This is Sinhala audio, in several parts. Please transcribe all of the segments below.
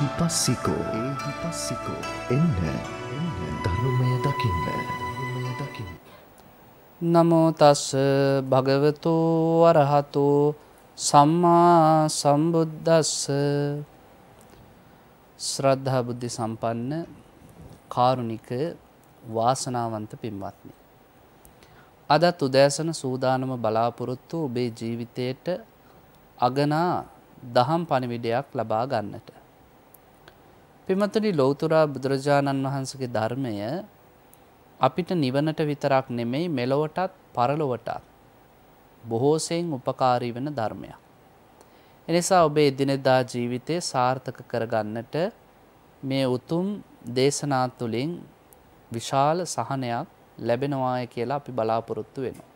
එහි පස්සිකෝ ඒහි පස්සිකෝ එන්න ධර්මය දකින්න නමෝ තස් භගවතෝ අරහතෝ සම්මා සම්බුද්දස්ස ශ්‍රද්ධා බුද්ධි සම්පන්න කාරුණික වාසනාවන්ත පින්වත්නි. අදත් උදෑසන සූදානම බලාපොරොත්තු ඔබේ ජීවිතයට අගනා දහම් පණිවිඩයක් ලබා ගන්නට. පිමතුනි ලෞතුරා බුදුරජාණන් වහන්සේගේ ධර්මය අපිට නිවනට විතරක් නෙමෙයි මෙලොවටත් පරලොවටත් බොහෝසෙන් උපකාරී වෙන ධර්මයක්. එනිසා ඔබේ දිනෙදා ජීවිතය සාර්ථක කරගන්නට මේ උතුම් දේශනා තුළින් විශාල සහනයක් ලැබෙනවාය කියලා අපි බලාපොරොත්තු වෙනවා.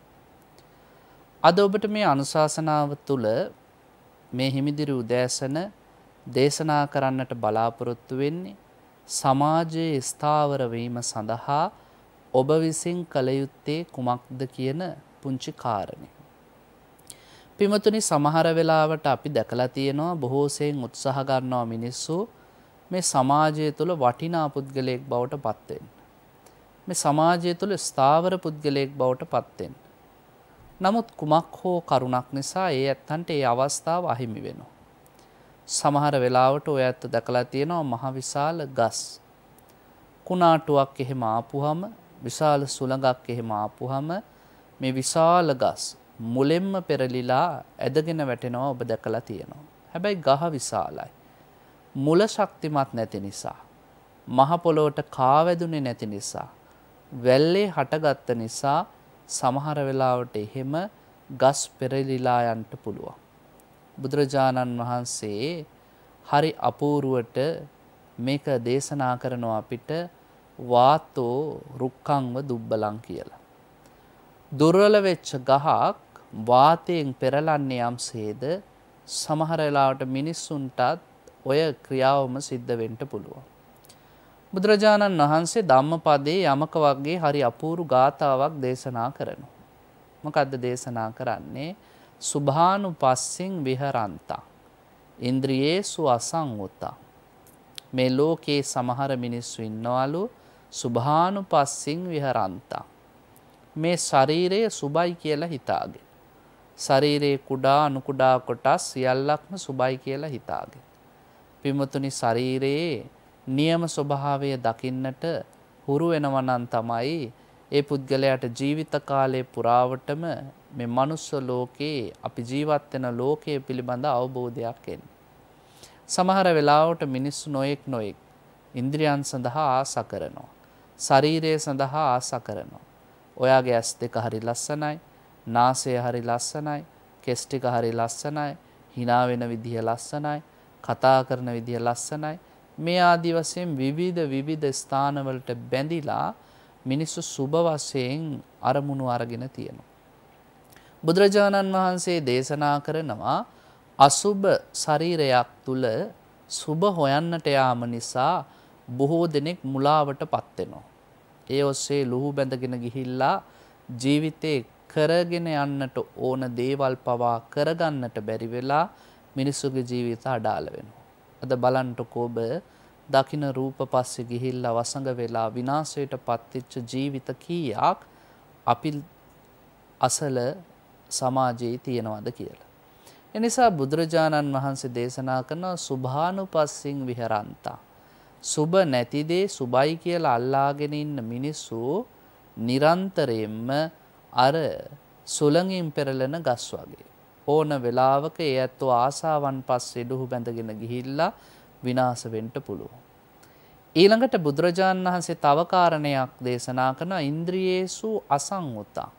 අද ඔබට මේ අනුශාසනාව තුළ මේ හිමිදිරි උදෑසන දේශනා කරන්නට බලාපොරොත්තු වෙන්නේ සමාජයේ ස්ථාවර වීම සඳහා ඔබ විසින් කළ යුත්තේ කුමක්ද කියන පුංචි කාරණේ. පිමතුනි සමහර වෙලාවට අපි දැකලා තියෙනවා බොහෝසෙන් උත්සාහ ගන්නවා මිනිස්සු මේ සමාජය තුළ වටිනා පුද්ගලයෙක් බවට පත් වෙන්න. මේ සමාජය තුළ ස්ථාවර පුද්ගලයෙක් බවට පත් වෙන්න. නමුත් කුමක් හෝ කරුණක් නිසා ඒ ඇත්තන්ට ඒ අවස්ථාව අහිමි වෙනවා. සමහර වෙලාවට ඔය ඇත්ත දැකලා තියෙනවා මහවිශාල ගස්. කුණාටුවක් එහෙම ආපුහම විශාල සුළඟක් එහෙම ආපුහම මේ විශාල ගස් මුලෙන්ම පෙරලිලා ඇදගෙන වැටෙනවා ඔබ දැකලා තියෙනවා. හැබැයි ගහ විශාලයි. මුල ශක්තිමත් නැති නිසා. මහපොලොවට කාවැදුනේ නැති නිසා. වැල්ලේ හටගත්ත නිසා සමහර වෙලාවට එහෙම ගස් පෙරලිලා යන්ට පුළුවන්. බුදුරජාණන් වහන්සේ හරි අපූරුවට මේක දේශනා කරනවා අපිට වාතෝ රුක්ඛංව දුබ්බලං කියලා. දුර්වල වෙච්ච ගහක් වාතයෙන් පෙරලන්නේ යම්සේද සමහර වෙලාවට මිනිස්සුන්ටත් ඔය ක්‍රියාවම සිද්ධ වෙන්න පුළුවන්. බුදුරජාණන් වහන්සේ ධම්මපදයේ යමක වගේ හරි අපූරු ගාතාවක් දේශනා කරනවා. මොකද්ද දේශනා කරන්නේ? සුභානු පස්සෙන් විහරන්තා. ඉන්ද්‍රයේ සු අසංවතා. මේ ලෝකයේ සමහර මිනිස්සු ඉන්නවලු සුභානු පස්සිං විහරන්තා. මේ ශරීරය සුබයි කියලා හිතාගෙන. ශරීරයේ කුඩා අනුකුඩා කොටස් සියල්ලක්ම සුබයි කියලා හිතාගෙන. පිමතුනි ශරීරයේ නියම ස්වභාවය දකින්නට හුරු වෙනවනන් තමයි ඒ පුද්ගලයාට ජීවිත කාලය පුරාවටම මේ මනුස්ස ලෝකයේ අපි ජීවත් වෙන ලෝකයේ පිළිබඳ අවබෝධයක් එන්නේ. සමහර වෙලාවට මිනිස්සු නොයෙක් නොයෙක් ඉන්ද්‍රියන් සඳහා ආසා කරනවා. ශරීරය සඳහා ආසා කරනවා. ඔයාගේ ඇස් දෙක හරි ලස්සනයි, නාසය හරි ලස්සනයි, කෙස් ටික හරි ලස්සනයි, hina වෙන විදිය ලස්සනයි, කතා කරන විදිය ලස්සනයි. මේ ආදි වශයෙන් විවිධ විවිධ ස්ථානවලට බැඳිලා මිනිස්සු සුබ වශයෙන් අරමුණු අරගෙන තියෙනවා. බුදුරජාණන් වහන්සේ දේශනා කරනවා අසුබ ශරීරයක් තුල සුබ හොයන්නට යාම නිසා බොහෝ දෙනෙක් මුලාවටපත් වෙනවා. ඒ ඔස්සේ ලුහු බැඳගෙන ගිහිල්ලා ජීවිතේ කරගෙන යන්නට ඕන දේවල් පවා කරගන්නට බැරි වෙලා මිනිස්සුගේ ජීවිත අඩාල වෙනවා. අද බලන්ටකෝ ඔබ දකින රූප පස්සේ ගිහිල්ලා වසඟ වෙලා විනාශයට පත්වෙච්ච ජීවිත කීයක් අපි අසල සමාජයේ තියෙනවද කියලා. එනිසා බුදුරජාණන් වහන්සේ දේශනා කරනවා සුභානුපස්සින් විහරන්තා. සුබ නැති දේ සුබයි කියලා අල්ලාගෙන ඉන්න මිනිස්සු නිරන්තරයෙන්ම අර සුළඟින් පෙරලෙන ගස් වගේ. ඕන වෙලාවක ඒ ඇත්තෝ ආසාවන් පස්සේ ඩුහු බැඳගෙන ගිහිල්ලා විනාශ වෙන්න පුළුවන්. ඊළඟට බුදුරජාණන් වහන්සේ තව කාරණයක් දේශනා කරන ඉන්ද්‍රියේසු අසංවතා.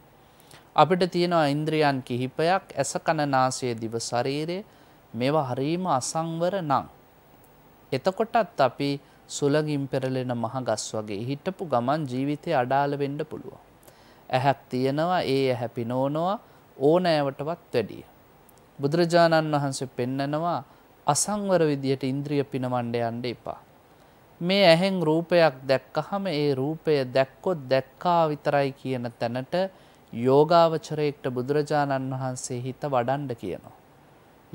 අපිට තියෙනවා ඉන්ද්‍රියන් කිහිපයක් ඇස කන නාසය දිව ශරීරය මේවා හරීම අසංවර නම් එතකොටත් අපි සුලගින් පෙරලෙන මහගස් වගේ හිටපු ගමන් ජීවිතය අඩාල වෙන්න පුළුවන් ඇහැක් තියෙනවා ඒ ඇහැ පිනෝනවා ඕනෑවටවත් වැඩිය බුදුරජාණන් වහන්සේ පෙන්නනවා අසංවර විදියට ඉන්ද්‍රිය පිනවණ්ඩ යන්න එපා මේ ඇහෙන් රූපයක් දැක්කහම ඒ රූපය දැක්කොත් දැක්කා විතරයි කියන තැනට යෝගාවචරයෙක්ට බුදුරජාණන් වහන්සේ හිත වඩන්ඩ කියනවා.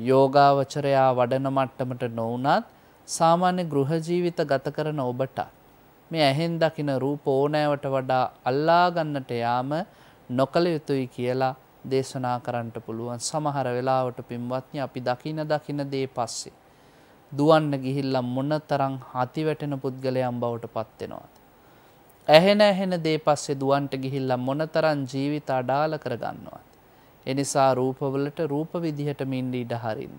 යෝගාවචරයා වඩන මට්ටමට නොවනත් සාමාන්‍ය ගෘහජීවිත ගත කරන ඔබට මේ ඇහෙන් දකින රූප ඕනෑවට වඩා අල්ලාගන්නට යාම නොකළ යුතුයි කියලා දේශනා කරන්නට පුළුවන් සමහර වෙලාවට පින්වත්නි අපි දකින දකින දේ පස්සේ. දුවන්න ගිහිල්ලා මොන තරං හතිවැටෙන පුද්ගලයම් බවට පත්වෙනවාද. ඇහෙන ඇහෙන දේ පස්සේ දුවන්ට ගිහිල්ලා මොනතරම් ජීවිත අඩාල කරගන්නවද. එනිසා රූපවලට රූප විදිහට මින්ඩීඩ හරින්.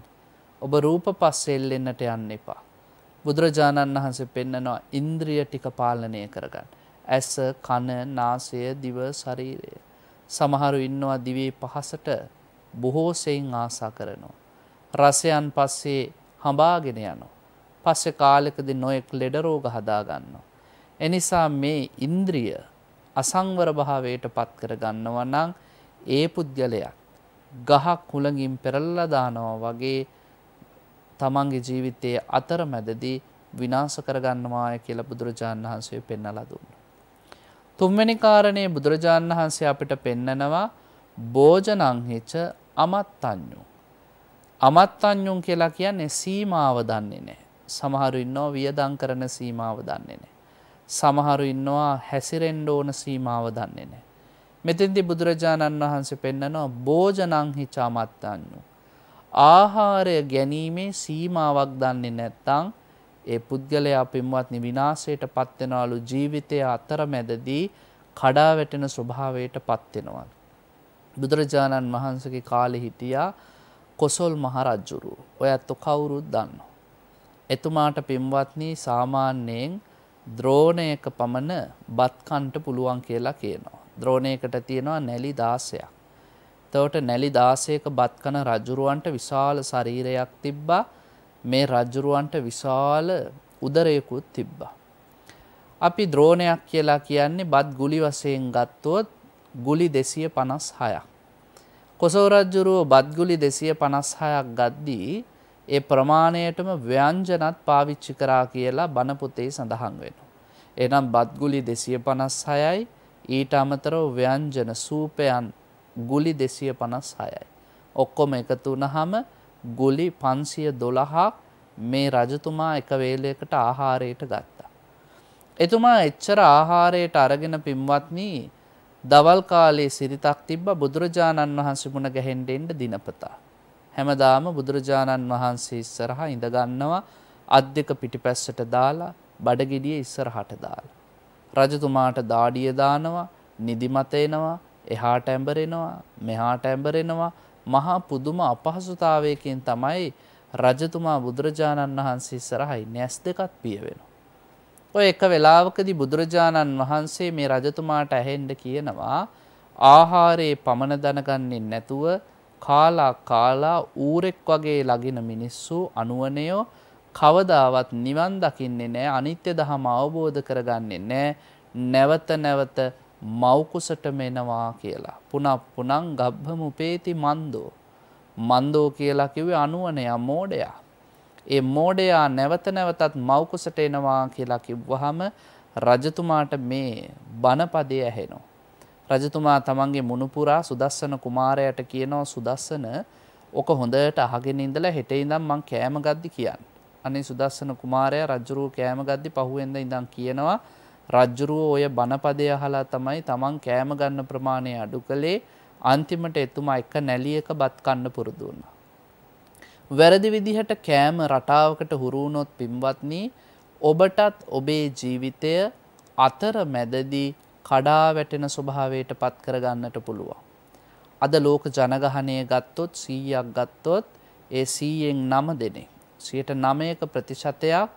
ඔබ රූප පස්සෙල්ලෙන්නට යන්න එපා. බුදුරජාණන් වහන්සේ පෙන්නනවා ඉන්ද්‍රිය ටික පාලනය කරගන්න. ඇස කණ නාසය දිව ශරීරය. සමහරු ඉන්නවා දිවේ පහසට බොහෝසයෙන් ආසා කරනවා. රසයන් පස්සේ හඹාගෙන යනෝ. පස්සෙ කාලෙකද නොයෙක් ලෙඩරෝග හදාගන්නවා. එනිසා මේ ඉන්ද්‍රිය අසංවර භාවයට පත් කර ගන්නවා නම් ඒ පුද්ගලයා ගහක් කුලඟින් පෙරලලා දානවා වගේ තමන්ගේ ජීවිතයේ අතරමැදදී විනාශ කර ගන්නවාය කියලා බුදුරජාණන් වහන්සේ පෙන්වලා දුන්නා. තුන්වෙනි කාරණේ බුදුරජාණන් වහන්සේ අපිට පෙන්නනවා භෝජනං හිච අමත්තඤ්ඤෝ අමත්තඤ්ඤුන් කියලා කියන්නේ සීමාව දන්නේ නැහැ. සමහරු ඉන්නවා වියදම් කරන සීමාව දන්නේ නැහැ. සමහරු ඉන්නවා හැසිරෙන්ඩ ඕන සීමාව දන්නේ නෑ. මෙතින්දි බුදුරජාණන් වහන්සේ පෙන්නනවා බෝජනංහි චාමත්තාන්නු. ආහාරය ගැනීමේ සීමාවක් දන්නේ නැත්තං ඒ පුද්ගලයා පින්වත්නි විනාසයට පත්වෙනවලු ජීවිතය අතර මැදදී කඩාවැටෙන ස්වභාවයට පත්වෙනවල්. බුදුරජාණන් වහන්සගේ කාලෙ හිටියා කොසොල් මහරජ්ජුරු ඔය ඇත්තු කවුරුත් දන්න. එතුමාට පින්වත්නී සාමාන්‍යයෙන් ද්‍රෝණයක පමණ බත්කන්ට පුළුවන් කියලා කියනවා. ද්‍රෝණයකට තියෙනවා නැලි දාසයක්. තවට නැලි දාසයක බත්කන රජුරුවන්ට විශාල ශරීරයක් තිබ්බා මේ රජ්ජුරුවන්ට විශාල උදරයකුත් තිබ්බා. අපි ද්‍රෝණයක් කියලා කියන්නේ බත් ගුලි වසයෙන් ගත්තුවත් ගුලි දෙසිය පනස් හයක්. කොසෝරජ්ජුරුව බද්ගුලි දෙසිය පනස් හයක් ගද්දී ඒ ප්‍රමාණයටම ව්‍යංජනත් පාවිච්චි කරා කියලා බණ පොතේ සඳහන් වෙනවා. එහෙනම් බත්ගුලි 256යි ඊට අමතරව ව්‍යංජන සූපයන් ගුලි 256යි. ඔක්කොම එකතු වුනහම ගුලි 512ක් මේ රජතුමා එක වේලයකට ආහාරයට ගත්තා. එතුමා එච්චර ආහාරයට අරගෙන පින්වත්නි දවල් කාලේ සිරිතක් තිබ්බ බුදුරජාණන් වහන්සේ මුණ ගැහෙන්න දිනපතා. හැමදාම බුදුරජාණන් වහන්සේ ඉස්සරහා ඉඳගන්නවා අත් දෙක පිටිපැස්සට දාලා බඩගෙඩිය ඉස්සරහට දාලා. රජතුමාට දාඩිය දානවා, නිදිමත එනවා, එහාට ඇඹරෙනවා, මෙහාට ඇඹරෙනවා. මහා පුදුම අපහසුතාවයකින් තමයි රජතුමා බුදුරජාණන් වහන්සේ ඉස්සරහා ඉන්නේ ඇස් දෙකත් පිය වෙනවා. ඔය එක වෙලාවකදී බුදුරජාණන් වහන්සේ මේ රජතුමාට ඇහෙන්න කියනවා ආහාරයේ පමණ දැනගන්නේ නැතුව කාලා කාලා ඌරෙක් වගේ ලගින මිනිස්සු අනුවනයෝ කවදාවත් නිවන් දකින්නේ නෑ අනිත්‍ය දහම අවබෝධ කරගන්නේ නෑ නැවත නැවත මෞකුසට මෙනවා කියලා. පුනක් පුනං ගබ්හම උපේති මන්දෝ. මන්දෝ කියලා කිවේ අනුවනයා මෝඩයා. ඒ මෝඩයා නැවත නැවතත් මෞකුසට එනවා කියලා කිව්වහම රජතුමාට මේ බණපදය ඇහෙනවා. රජතුමා තමන්ගේ මුණුපුරා සුදස්සන කුමාරයට කියනවා සුදස්සන ඕක හොඳට අහගෙන ඉඳලා හෙට ඉඳන් මං කෑම ගද්දි කියන්න. අනේ සුදස්සන කුමාරයා රජුරුව කෑම ගද්දි පහුවෙන්ද ඉඳන් කියනවා රජ්ජුරුව ඔය බණපදය අහලා තමයි තමන් කෑම ගන්න ප්‍රමාණය අඩු කළේ අන්තිමට එතුමා එක නැලියක බත් කන්න පුරුදු වුණා. වැරදි විදිහට කෑම රටාවකට හුරු වුණොත් පින්වත්නි ඔබටත් ඔබේ ජීවිතය අතර මැදදී කඩා වැටෙන ස්වභාවයට පත් කරගන්නට පුළුවන්. අද ලෝක ජනගහනය ගත්තොත් සීයක් ගත්තොත් ඒ සීයෙන් නම දෙනේ. සියට නමයක ප්‍රතිශතයක්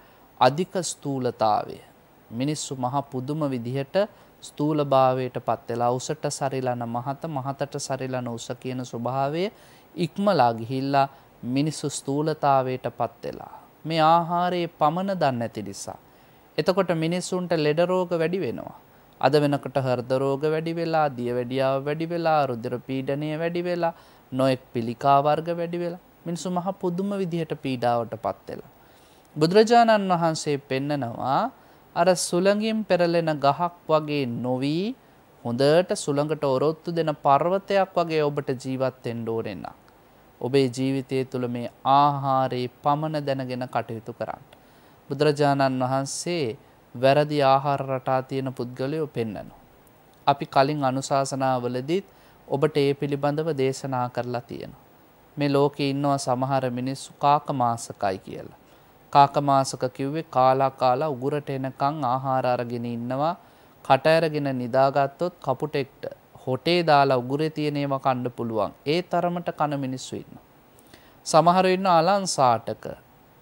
අධික ස්තූලතාවය. මිනිස්සු මහ පුදුම විදිහට ස්තූලභාවයට පත්වෙලා උසට සරිලන මහත මහතට සරිලන උස කියන ස්වභාවය ඉක්මලා ගිහිල්ලා මිනිස්සු ස්තූලතාවයට පත්වෙලා. මේ ආහාරයේ පමණ දන්න ඇති නිසා. එතකොට මිනිස්සුන්ට ලෙඩරෝග වැඩි වෙනවා. අද වෙනකොට හෘද රෝග වැඩි වෙලා, දිය වැඩියාව වැඩි වෙලා, රුධිර පීඩනය වැඩි වෙලා, නොඑක් පිළිකා වර්ග වැඩි වෙලා මිනිස්සු මහ පුදුම විදිහට පීඩාවටපත් වෙලා. බුදුරජාණන් වහන්සේ පෙන්නනවා අර සුළඟින් පෙරලෙන ගහක් වගේ නොවි හොඳට සුළඟට ඔරොත්තු දෙන පර්වතයක් වගේ ඔබට ජීවත් වෙන්න ඕනෙන්න. ඔබේ ජීවිතය තුළ මේ ආහාරයේ පමණ දැනගෙන කටයුතු කරන්න. බුදුරජාණන් වහන්සේ වැරදි ආහාර රටා තියෙන පුද්ගලයෝ පෙන්නනවා. අපි කලින් අනුශාසනාවලදීත් ඔබට ඒ පිළිබඳව දේශනා කරලා තියෙනවා. මේ ලෝකෙ ඉන්නවා සමහර මිනිස්සු කාකමාසකයි කියලා. කාකමාසක කිව්වේ කාලා කාලා උගුරට එනකං ආහාර අරගෙන ඉන්නවා කට අරගෙන නිදාගත්තොත් කපුටෙක්ට හොටේ දාලා උගුරේ තියෙන ඒවා කන්න පුළුවන්. ඒ තරමට කන මිනිස්සු ඉන්නවා. සමහර ඉන්න අලංසාටක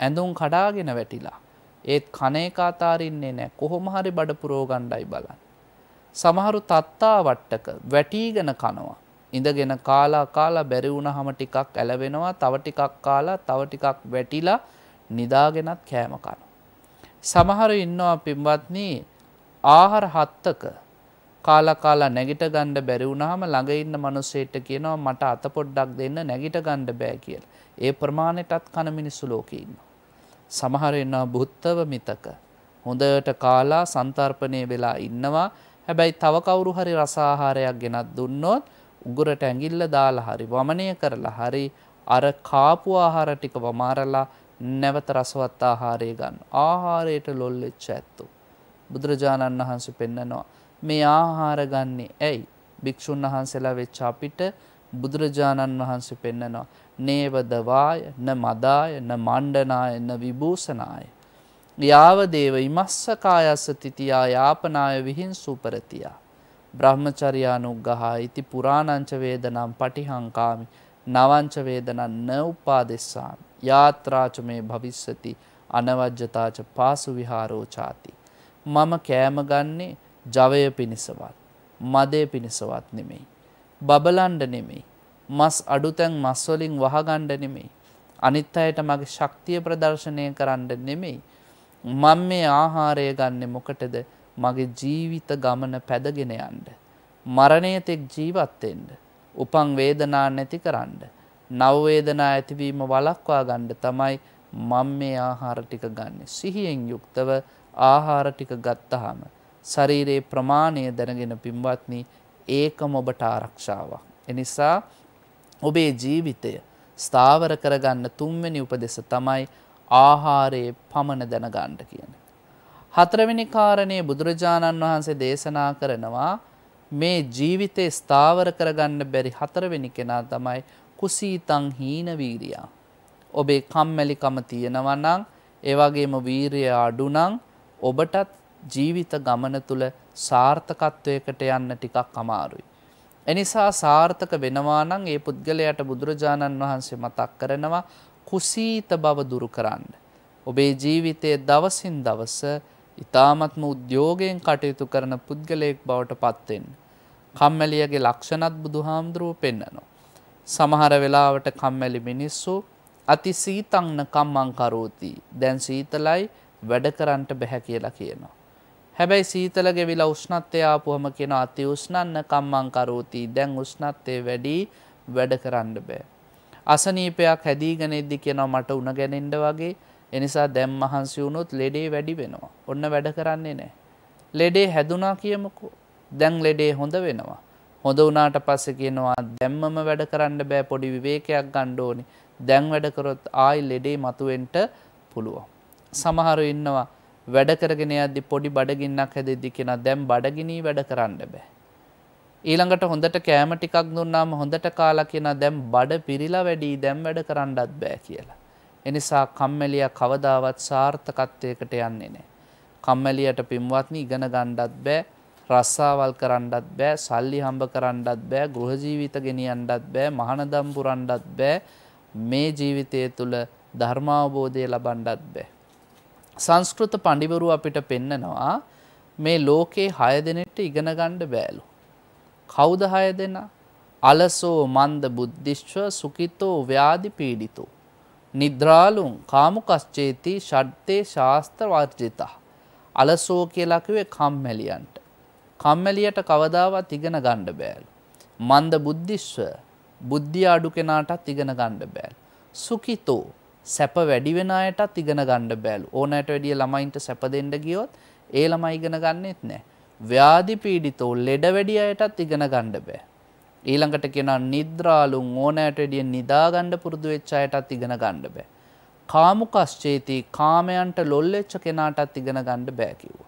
ඇඳුම් කඩාගෙන වැටිලා ඒත් කණේක අතාරින්නේ නෑ කොහොම හරි බඩ පුරව ගණ්ඩයි බලන්න. සමහරු තත්තා වට්ටක වැටීගෙන කනවා. ඉඳගෙන කාලා කාලා බැරි වුණහම ටිකක් ඇලවෙනවා තව ටිකක් කාලා තව ටිකක් වැටිලා නිදාගෙනත් කෑම කන. සමහර ඉන්නවා පින්වත්නි ආහාර හත්තක කාලා කාලා නැගිට ගණ්ඩ බැරි වුණහම ළඟ ඉන්න මිනිස්සෙට කියනවා මට අත පොඩ්ඩක් දෙන්න නැගිට ගණ්ඩ බෑ කියලා. ඒ ප්‍රමාණයටත් කන මිනිස්සු ලෝකේ ඉන්නවා. සමහර එන්නවා බුත්තව මිතක. හොඳට කාලා සන්තර්පණය වෙලා ඉන්නවා. හැබැයි තව කවුරු හරි රසාහාරයක් ගෙනත් දුන්නොත් උගුරට ඇඟිල්ල දාලා හරි වමනය කරලා හරි අර කාපු ආහාර ටික වමාරලා නැවත රසවත් ආහාරය ගන්න. ආහාරයට ලොල්ලෙච්ච ඇත්තු. බුදුරජාණන් වහන්සේ පෙන්නනවා. මේ ආහාර ගන්නේ ඇයි? භික්ෂුන් වහන්සේලා වෙච්ච අපිට බුදුරජාණන් වහන්සේ පෙන්නනවා නේවදවාය න මදාය න මණ්ඩනාය න විභූෂනාය යාවදේව ඉමස්සකායස තිතියා යාපනාය විහින් සුපරතියා බ්‍රහ්මචරයානුග්ගහා ඉති පුරාණංච වේදනම් පටිහංකාමි නවංච වේදනන් න උපාදෙස්සාමි යාත්‍රාච මේ භවිස්සති අනවජ්‍යතාච පාසු විහාරෝ ചാති මම කෑම ගන්නේ ජවය පිණිසවත් මදේ පිණිසවත් නෙමෙයි බබලන්ඩ නෙමෙයි. මස් අඩුතැන් මස්වලින් වහගණ්ඩ නෙමෙයි. අනිත් අයට මගේ ශක්තිය ප්‍රදර්ශනය කරන්න නෙමෙයි. මං මේ ආහාරය ගන්න මොකටද මගේ ජීවිත ගමන පැදගෙන යන්ඩ. මරණයතෙක් ජීවත්තෙන්ට. උපං වේදනා නැති කරන්න. නවවේදනා ඇතිවීම වලක්වා ගණ්ඩ තමයි මං මේ ආහාර ටික ගන්න. සිහියෙන් යුක්තව ආහාර ටික ගත්තහම. ශරීරයේ ප්‍රමාණය දැනගෙන පින්වත්නී ඒකම ඔබට ආරක්ෂාවක්. එනිසා ඔබේ ජීවිතය ස්ථාවර කරගන්න තුන්වෙනි උපදෙස තමයි ආහාරයේ පමණ දැනගන්න කියන. හතරවෙනි කාරණේ බුදුරජාණන් වහන්සේ දේශනා කරනවා මේ ජීවිතේ ස්ථාවර කරගන්න බැරි හතරවෙනි කෙනා තමයි කුසීතං හීන වීරියා. ඔබේ කම්මැලිකම තියෙනවා නම් ඒ වගේම වීරිය අඩු නම් ඔබටත් ජීවිත ගමන තුළ සාර්ථකත්වයකට යන්න ටිකක් අමාරුයි. එනිසා සාර්ථක වෙනවා නම් ඒ පුද්ගලයාට බුදුරජාණන් වහන්සේ මතක් කරනවා කුසීත බව දුරු කරන්න. ඔබේ ජීවිතයේ දවසින් දවස ඉතාමත්ම උද්‍යෝගයෙන් කටයුතු කරන පුද්ගලයෙක් බවට පත්වෙන්. කම්මැලියගේ ලක්ෂණත් බුදුහාමුදුරුව පෙන්නනවා. සමහර වෙලාවට කම්මැලි මිනිස්සු අති සීතංන කම්මංකරෝති දැන් සීතලයි වැඩ කරන්නට බැහැ කියලා කියනවා. හැබැයි සීතල ගෙවිලා උෂ්ණත්වය ආපුවම කියන අති උෂ්ණන්න කම්මං කරෝති දැන් උෂ්ණත්වය වැඩි වැඩ කරන්න බෑ. අසනීපයක් හැදීගෙන ඉද්දි කියනවා මට උණ ගැනෙන්න වගේ එනිසා දැම් මහන්සි වුණොත් ලෙඩේ වැඩි වෙනවා. ඔන්න වැඩ කරන්නේ නෑ. ලෙඩේ හැදුනා කියමුකෝ. දැන් ලෙඩේ හොඳ වෙනවා. හොඳ වනාට පස්ස කියනවා දැම්මම වැඩ කරන්න බෑ පොඩි විවේකයක් ගණ්ඩෝනි දැන් වැඩකරොත් ආයි ලෙඩේ මතුවෙන්ට පුළුවන්. සමහරු ඉන්නවා වැඩ කරගෙන ඇදදි පොඩි බඩගින්නක් හැදෙද්දි කියෙන දැම් බඩගිනී වැඩ කරන්න බෑ. ඊළඟට හොඳට කෑම ටිකක් දුන්නාම හොඳට කාලා කියෙන දැම් බඩ පිරිලා වැඩී දැම් වැඩ කරන්නත් බෑ කියලා. එනිසා කම්මැලිය කවදාවත් සාර්ථකත්වයකට යන්නේ නෑ. කම්මැලියට පින්වත්නි ඉගෙන ගණ්ඩත් බෑ රස්සාවල් කරන්නත් බෑ සල්ලි හම්බ කරන්නත් බෑ ගෘහජීවිත ගෙනියන්ඩත් බෑ මහනදම්පුරන්ඩත් බෑ මේ ජීවිතය තුළ ධර්මාවබෝධය ලබන්ඩත් බෑ. සංස්කෘත පඬිවරු අපිට පෙන්නනවා මේ ලෝකේ හය දෙනෙට ඉගෙන ගන්න බෑලු. කවුද හය දෙනා? අලසෝ මන්ද බුද්ධිශ්ව සුඛිතෝ ව්‍යාධි පීඩිතෝ. නිද්‍රාලුං කාමුකස්චේති ෂඩ්තේ ශාස්ත්‍ර වර්ජිතා. අලසෝ කියලා කිව්වේ කම්මැලියන්ට. කම්මැලියට කවදාවත් ඉගෙන ගන්න බෑලු. මන්ද බුද්ධිශ්ව බුද්ධිය අඩු කෙනාටත් ඉගෙන ගන්න බෑ. සුඛිතෝ සැප වැඩි වෙන අයටත් ඉගෙන ගන්න බෑලු. ඕනෑට වැඩිය ළමයින්ට සැප දෙන්න ගියොත් ඒ ළමයි ඉගෙන ගන්නෙත් නෑ. ව්‍යාධි පීඩිතෝ ලෙඩ වැඩි අයටත් ඉගෙන ගන්න බෑ. ඊළඟට කෙනා නිද්‍රාලුන් ඕනෑට වැඩිය නිදා ගන්න පුරුදු වෙච්ච අයටත් ඉගෙන ගන්න බෑ. කාමුකස්චේති කාමයන්ට ලොල් වෙච්ච කෙනාටත් ඉගෙන ගන්න බෑ කිව්වා.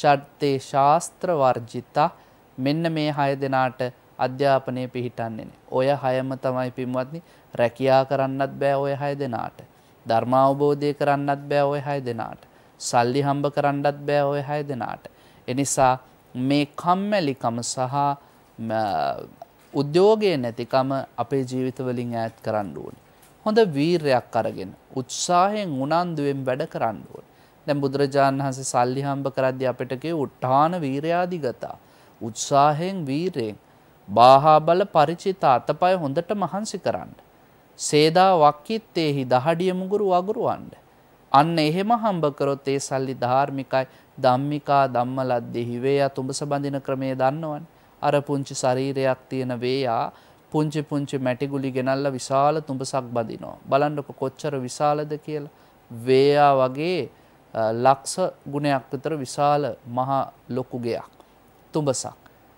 ෂර්තේ ශාස්ත්‍ර වර්ජිතා මෙන්න මේ හය දෙනාට අධ්‍යාපනය පිහිටන්නේ. ඔය හයම තමයි පින්වත්නි රැකියා කරන්නත් බෑ ඔය හය දෙනාට. ධර්මාවබෝධය කරන්නත් බෑ ඔය හය දෙනාට. සල්ලි හම්බ කරන්නත් බෑ ඔය හය දෙනාට. එනිසා මේ කම්මැලිකම සහ උද්‍යෝගය නැතිකම අපේ ජීවිතවලින් ඈත් කරන්න ඕන. හොඳ වීරයක් අරගෙන උත්සාහයෙන් උනන්දුවෙන් වැඩ කරන්න ඕන. දැන් බුදුරජාණන් වහන්සේ සල්ලි හම්බ කරද්දී අපිට කියේ උත්හාන වීරයාදිගතා. උත්සාහයෙන් වීරයෙන් බාහා බල පරිචිත අතපය හොඳට මහන්සි කරන්න. සේදා වක්කිත්තේහි දහඩිය මුගුරු වගුරුවන්ඩ. අන්න එහෙම හම්බ කරොත් ඒ සල්ලි ධාර්මිකයි ධම්මිකා ධම්මලද්දෙහි වේයා තුඹස බඳින ක්‍රමේ දන්නවන්. අර පුංචි ශරීරයක් තියෙන වේයා පුංචි පුංචි මැටිගුලි ගෙනල්ල විශාල තුඹසක් බදිනෝ. බලන්නක කොච්චර විශාලද කියලා. වේයා වගේ ලක්ස ගුණයක් විතර විශාල මහා ලොකුගයක්. තුඹසක්.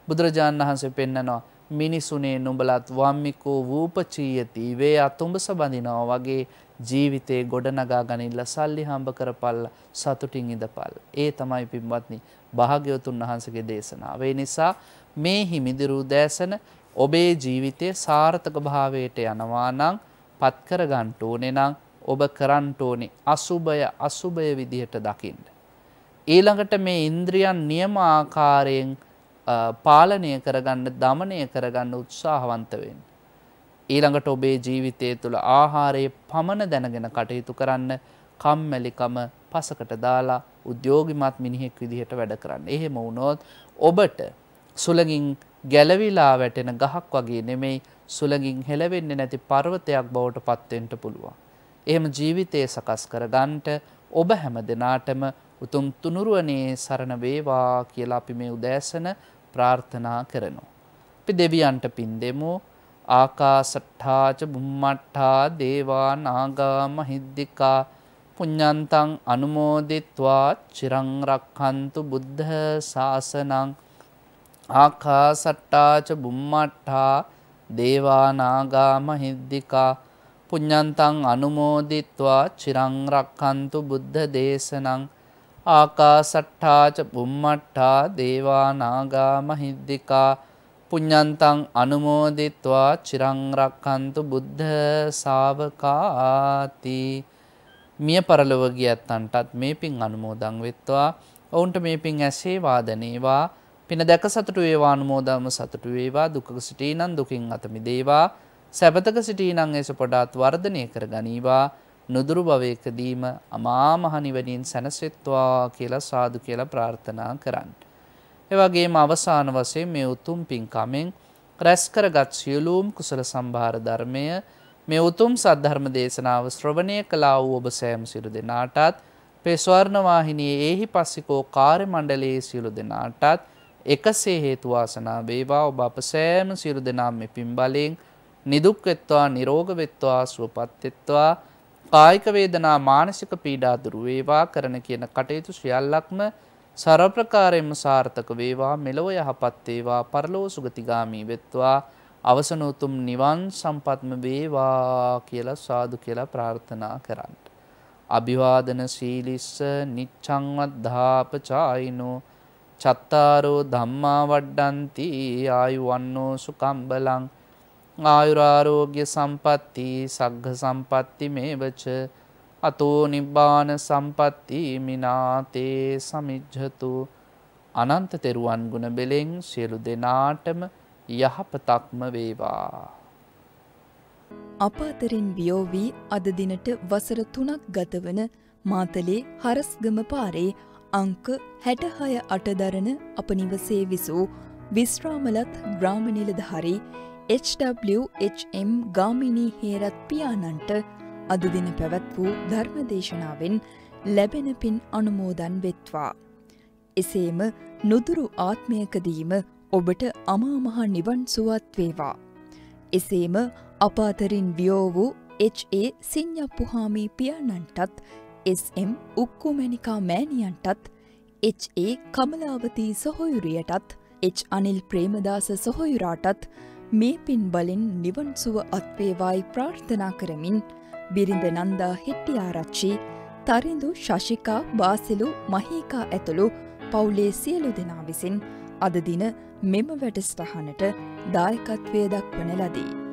බුදුරජාණන් වහන්සේ පෙන්නනවා මිනිසුනේ නොඹලත් වම්මිකෝ වූපචීයති වේ අතුඹ සබඳිනවා වගේ ජීවිතේ ගොඩනගා ගනිල්ලා සල්ලි හම්බ කරපල්ලා සතුටින් ඉඳපල්. ඒ තමයි පින්වත්නි භාග්‍යවතුන් වහන්සේගේ දේශනාව. ඒ නිසා මේ හිමිදිරු දැසන ඔබේ ජීවිතයේ සාර්ථක භාවයට යනවා නම් පත් කරගන්න ඕනේ නම් ඔබ කරන්න ඕනේ අසුබය අසුබය විදිහට දකින්න. ඊළඟට මේ ඉන්ද්‍රියන් නියම ආකාරයෙන් පාලනය කරගන්න දමනය කරගන්න උත්සාහවන්ත වෙන්න. ඊළඟට ඔබේ ජීවිතය තුළ ආහාරයේ පමණ දැනගෙන කටයුතු කරන්න කම්මැලිකම පසකට දාලා උද්‍යෝගිමත් මිනිහෙක් විදිහට වැඩ කරන්න. එහෙම වුණොත් ඔබට සුළඟින් ගැලවිලා වැටෙන ගහක් වගේ නෙමෙයි සුළඟින් හෙළවෙන්නේ නැති පර්වතයක් බවට පත්වෙන්න පුළුවන්. එහෙම ජීවිතය සකස් කරගන්නට ඔබ හැම දෙනාටම උතුම් තුනුරුවනේ සරණ වේවා කියලා අපි මේ උදෑසන ප්‍රාර්ථනා කරනවා. අපි දෙවියන්ට පින් දෙමු ආකාසට්ඨාච බුම්මට්ඨා දේවා නාගා මහිද්దికා පුඤ්ඤන්තං අනුමෝදිත්වා චිරං රක්ඛන්තු බුද්ධ ශාසනං ආකාසට්ඨාච බුම්මට්ඨා දේවා නාගා මහිද්దికා පුඤ්ඤන්තං අනුමෝදිත්වා චිරං රක්ඛන්තු බුද්ධ දේශනං ආකාසට්ඨාච බුම්මට්ඨා දේවානාගා මහිද්దికා පුඤ්ඤන්තං අනුමෝදිත්වා චිරං රක්칸තු බුද්ධ ශාවකාති මිය පරලොව ගියත්තන්ටත් මේ පින් අනුමෝදන් වෙත්වා ඔවුන්ට මේ පින් ඇසේවා දනේවා පින දැක සතුටු වේවා අනුමෝදන්ව සතුටු වේවා දුකක සිටී නම් දුකින් අත මිදේවා සැපතක සිටී නම් එස පොඩාත් වර්ධනය කර ගනීවා නුදුරු භවයකදීම අමා මහ නිවනින් සැනසෙත්වා කියලා සාදු කියලා ප්‍රාර්ථනා කරන්න. ඒ වගේම අවසාන වශයෙන් මේ උතුම් පින්කමෙන් රැස් කරගත් සියලුම කුසල සම්භාර ධර්මය මේ උතුම් සද්ධර්ම දේශනාව ශ්‍රවණය කළා වූ ඔබ සෑම සියලු දෙනාටත් පෙස්වර්ණ වාහිනියේ ඒහි පස්සිකෝ කාර්ය මණ්ඩලයේ සියලු දෙනාටත් එකසේ හේතු වාසනා වේවා ඔබ අප සෑම සියලු දෙනා මේ පින් බලෙන් නිදුක් වෙත්වා නිරෝග වෙත්වා සුවපත් වෙත්වා කායික වේදනා මානසික පීඩා දුරු වේවා කරන කියන කටයුතු සියල්ලක්ම සරල ප්‍රකාරයෙන්ම සාර්ථක වේවා මෙලොව යහපත් වේවා පරලෝ සුගතිගාමී වෙත්වා අවසන උතුම් නිවන් සම්පත්ම වේවා කියලා සාදු කියලා ප්‍රාර්ථනා කරන්න. අභිවාදන සීලිස්ස නිච්ඡංවද්ධාපචායිනෝ චත්තාරෝ ධම්මා වඩ්ඩಂತಿ ආයු වන්නෝ සුකම්බලං ආයුරාරෝග්‍ය සම්පත්ති සග්ග සම්පත්ති මේවච අතෝ නිබ්බාන සම්පත්ති මිනාතේ සමිජ්ජතු අනන්ත තෙරුවන් ගුණ බෙලෙන් සියලු දෙනාටම යහපතක්ම වේවා. අප අතරින් වියෝ වී අද දිනට වසර තුනක් ගතවන මාතලේ හරස්ගම පාරේ අංක හැටහය අටදරන අප නිවසේ විසූ විශ්‍රාමලත් ග්‍රාමනිලධහරි HWHM ගාමිණී හේරත් පියාණන්ට අදදින පැවැත් වූ ධර්මදේශනාවෙන් ලැබෙන පින් අනුමෝදන් වෙත්වා. එසේම නුදුරු ආත්මයකදීම ඔබට අමාමහා නිවන් සුවත් වේවා. එසේම අපාතරින් වියෝ වූ HA සිං්ඥපුහාමී පියාණන්ටත් SM උක්කුමැනිකා මෑණියන්ටත් HA කමලාවතී සොහොයුරියටත් H Anil Premadasa සොහොයුරාටත් මේ පින් බලෙන් නිවන් සුව අත්වේවායි ප්‍රාර්ථනා කරමින් බිරිඳ නන්දා හෙට්ටිආරච්චි, තරිඳු ශශිකා වාසිලු මහීකා ඇතුළු පවුලේ සියලු දෙනා විසින් අද දින මෙම වැඩසටහනට දායකත්වය දක්වන ලදී.